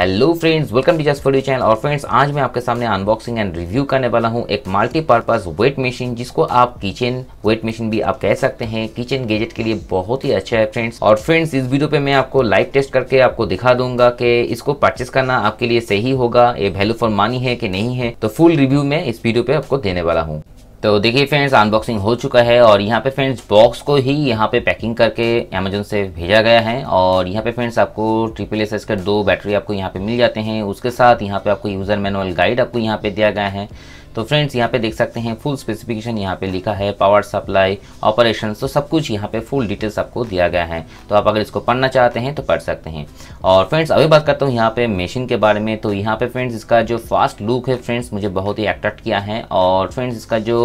hello friends welcome to just for channel और friends आज मैं आपके सामने अनबॉक्सिंग एंड रिव्यू करने वाला हूं एक मल्टीपर्पज़ वेट मशीन जिसको आप किचन वेट मशीन भी आप कह सकते हैं किचन गैजेट के लिए बहुत ही अच्छा है फ्रेंड्स और फ्रेंड्स इस वीडियो पे मैं आपको लाइव टेस्ट करके आपको दिखा दूंगा कि इसको परचेस करना आपके लिए सही होगा ये वैल्यू फॉर मानी है कि नहीं है तो फुल रिव्यू मैं इस वीडियो पे आपको देने वाला हूँ तो देखिए फ्रेंड्स अनबॉक्सिंग हो चुका है और यहाँ पे फ्रेंड्स बॉक्स को ही यहाँ पे पैकिंग करके अमेजोन से भेजा गया है और यहाँ पे फ्रेंड्स आपको ट्रिपल एस का दो बैटरी आपको यहाँ पे मिल जाते हैं उसके साथ यहाँ पे आपको यूज़र मैनुअल गाइड आपको यहाँ पे दिया गया है तो फ्रेंड्स यहाँ पे देख सकते हैं फुल स्पेसिफिकेशन यहाँ पे लिखा है पावर सप्लाई ऑपरेशन तो सब कुछ यहाँ पे फुल डिटेल्स आपको दिया गया है तो आप अगर इसको पढ़ना चाहते हैं तो पढ़ सकते हैं और फ्रेंड्स अभी बात करता हूँ यहाँ पे मशीन के बारे में तो यहाँ पे फ्रेंड्स इसका जो फास्ट लुक है फ्रेंड्स मुझे बहुत ही अट्रैक्ट किया है और फ्रेंड्स इसका जो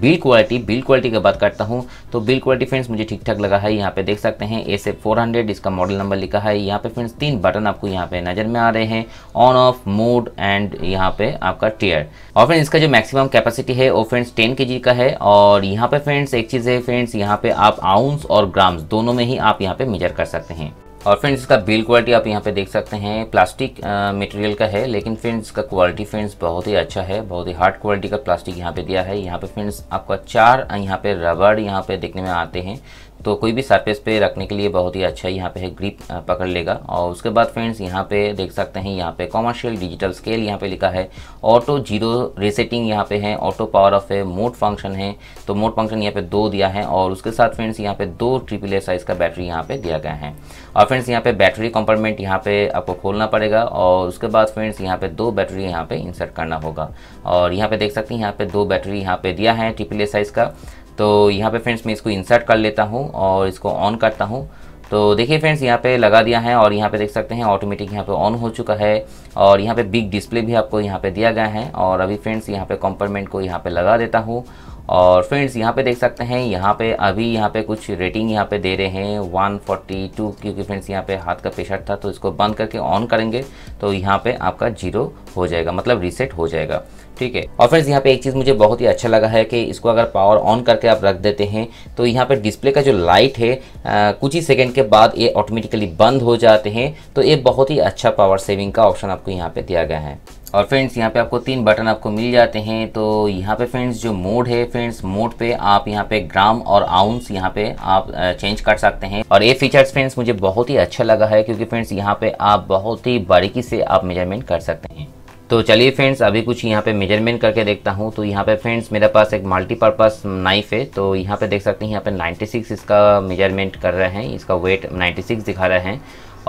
बिल क्वालिटी बिल क्वालिटी की बात करता हूँ तो बिल क्वालिटी फ्रेंड्स मुझे ठीक ठाक लगा है यहाँ पे देख सकते हैं एस एफ इसका मॉडल नंबर लिखा है यहाँ पे फ्रेंड्स तीन बटन आपको यहाँ पे नजर में आ रहे हैं ऑन ऑफ मोड एंड यहाँ पे आपका टेयर और फ्रेंड्स इसका जो मैक्सिमम कैपेसिटी है वो फ्रेंड्स 10 के का है और यहाँ पे फ्रेंड्स एक चीज़ है फ्रेंड्स यहाँ पे आप आउंस और ग्राम्स दोनों में ही आप यहाँ पे मेजर कर सकते हैं और फ्रेंड्स इसका बिल्ड क्वालिटी आप यहाँ पे देख सकते हैं प्लास्टिक मटेरियल का है लेकिन फ्रेंड्स इसका क्वालिटी फ्रेंड्स बहुत ही अच्छा है बहुत ही हार्ड क्वालिटी का प्लास्टिक यहाँ पे दिया है यहाँ पे फ्रेंड्स आपका चार यहाँ पे रबड़ यहाँ पे देखने में आते हैं तो कोई भी सरफेस पे रखने के लिए बहुत ही अच्छा यहाँ पे है ग्रिप पकड़ लेगा और उसके बाद फ्रेंड्स यहाँ पे देख सकते हैं यहाँ पे कॉमर्शियल डिजिटल स्केल यहाँ पे लिखा है ऑटो जीरो रेसेटिंग यहाँ पे है ऑटो पावर ऑफ है मोड फंक्शन है तो मोड फंक्शन यहाँ पे दो दिया है और उसके साथ फ्रेंड्स यहाँ पे दो ट्रिपल ए साइज़ का बैटरी यहाँ पे दिया गया है और फ्रेंड्स यहाँ पे बैटरी कंपार्टमेंट यहाँ पे आपको खोलना पड़ेगा और उसके बाद फ्रेंड्स यहाँ पे दो बैटरी यहाँ पे इंसर्ट करना होगा और यहाँ पे देख सकते हैं यहाँ पे दो बैटरी यहाँ पे दिया है ट्रिपल ए साइज़ का तो यहाँ पे फ्रेंड्स मैं इसको इंसर्ट कर लेता हूँ और इसको ऑन करता हूँ तो देखिए फ्रेंड्स यहाँ पे लगा दिया है और यहाँ पे देख सकते हैं ऑटोमेटिक यहाँ पे ऑन हो चुका है और यहाँ पे बिग डिस्प्ले भी आपको यहाँ पे दिया गया है और अभी फ्रेंड्स यहाँ पे कंपार्टमेंट को यहाँ पे लगा देता हूँ और फ्रेंड्स यहाँ पे देख सकते हैं यहाँ पे अभी यहाँ पे कुछ रेटिंग यहाँ पे दे रहे हैं 142 क्योंकि फ्रेंड्स यहाँ पे हाथ का पेशर्ट था तो इसको बंद करके ऑन करेंगे तो यहाँ पे आपका जीरो हो जाएगा मतलब रीसेट हो जाएगा ठीक है और फ्रेंड्स यहाँ पे एक चीज़ मुझे बहुत ही अच्छा लगा है कि इसको अगर पावर ऑन करके आप रख देते हैं तो यहाँ पर डिस्प्ले का जो लाइट है आ, कुछ ही सेकेंड के बाद ये ऑटोमेटिकली बंद हो जाते हैं तो ये बहुत ही अच्छा पावर सेविंग का ऑप्शन आपको यहाँ पर दिया गया है और फ्रेंड्स यहाँ पे आपको तीन बटन आपको मिल जाते हैं तो यहाँ पे फ्रेंड्स जो मोड है फ्रेंड्स मोड पे आप यहाँ पे ग्राम और आउंस यहाँ पे आप चेंज कर सकते हैं और ये फीचर्स फ्रेंड्स मुझे बहुत ही अच्छा लगा है क्योंकि फ्रेंड्स यहाँ पे आप बहुत ही बारीकी से आप मेजरमेंट कर सकते हैं तो चलिए फ्रेंड्स अभी कुछ यहाँ पे मेजरमेंट करके देखता हूँ तो यहाँ पे फ्रेंड्स मेरे पास एक मल्टीपर्पज़ नाइफ़ है तो यहाँ पे देख सकते हैं यहाँ पे 96 इसका मेजरमेंट कर रहे हैं इसका वेट 96 दिखा रहे हैं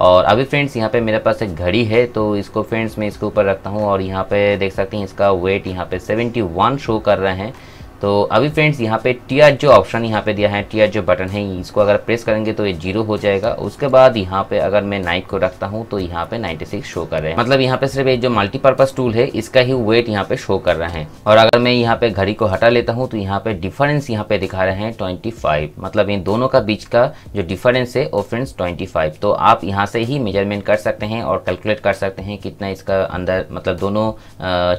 और अभी फ्रेंड्स यहाँ पे मेरे पास एक घड़ी है तो इसको फ्रेंड्स मैं इसके ऊपर रखता हूँ और यहाँ पे देख सकते हैं इसका वेट यहाँ पे 71 शो कर रहे हैं तो अभी फ्रेंड्स यहाँ पे टीआर जो ऑप्शन यहाँ पे दिया है टीआर जो बटन है इसको अगर प्रेस करेंगे तो ये जीरो हो जाएगा उसके बाद यहाँ पे अगर मैं नाइट को रखता हूँ तो यहाँ पे 96 शो कर रहे हैं मतलब यहाँ पे सिर्फ ये जो मल्टीपर्पज़ टूल है इसका ही वेट यहाँ पे शो कर रहे हैं और अगर मैं यहाँ पे घड़ी को हटा लेता हूँ तो यहाँ पे डिफरेंस यहाँ पे दिखा रहे हैं ट्वेंटी मतलब इन दोनों का बीच का जो डिफरेंस है वो फ्रेंड्स ट्वेंटी तो आप यहाँ से ही मेजरमेंट कर सकते हैं और कैलकुलेट कर सकते हैं कितना इसका अंदर मतलब दोनों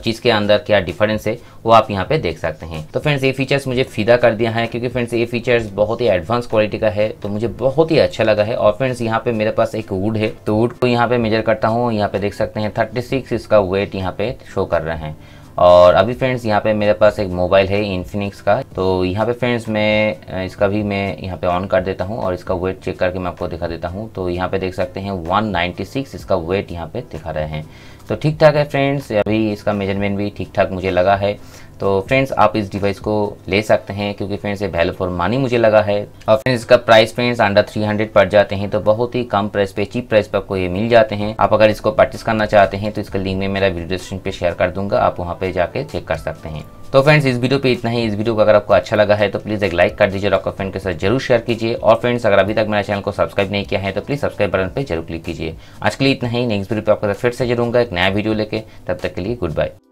चीज़ के अंदर क्या डिफरेंस है वो आप यहाँ पे देख सकते हैं तो फ्रेंड्स ये फीचर्स मुझे फीदा कर दिया है क्योंकि फ्रेंड्स ये फीचर्स बहुत ही एडवांस क्वालिटी का है तो मुझे बहुत ही अच्छा लगा है और फ्रेंड्स यहाँ पे मेरे पास एक वुड है तो वुड को यहाँ पे मेजर करता हूँ यहाँ पे देख सकते हैं 36 इसका वेट यहाँ पे शो कर रहे हैं और अभी फ्रेंड्स यहाँ पे मेरे पास एक मोबाइल है इन्फिनिक्स का तो यहाँ पे फ्रेंड्स मैं इसका भी मैं यहाँ पे ऑन कर देता हूँ और इसका वेट चेक करके मैं आपको दिखा देता हूँ तो यहाँ पे देख सकते हैं 196 इसका वेट यहाँ पे दिखा रहे हैं तो ठीक ठाक है फ्रेंड्स अभी इसका मेजरमेंट भी ठीक ठाक मुझे लगा है तो फ्रेंड्स आप इस डिवाइस को ले सकते हैं क्योंकि फ्रेंड्स ये वैल्यू फॉर मानी मुझे लगा है और फ्रेंड्स इसका प्राइस फ्रेंड्स अंडर 300 पड़ जाते हैं तो बहुत ही कम प्राइस पे चीप प्राइस पे आपको ये मिल जाते हैं आप अगर इसको परचेस करना चाहते हैं तो इसका लिंक में मेरा वीडियो डिस्क्रिप्शन पे शेयर कर दूंगा आप वहाँ पे जाके चेक कर सकते हैं तो फ्रेंड्स इस वीडियो पे इतना ही इस वीडियो को अगर आपको अच्छा लगा है तो प्लीज़ एक लाइक कर दीजिए और आपका फ्रेंड के साथ जरूर शेयर कीजिए और फ्रेंड्स अगर अभी तक मेरा चैनल को सब्सक्राइब नहीं किया है तो प्लीज़ सब्सक्राइब बटन पर जरूर क्लिक कीजिए आज के लिए इतना ही नेक्स्ट वीडियो पर आपके साथ फिर से जरूर एक नया वीडियो लेके तब तक के लिए गुड बाय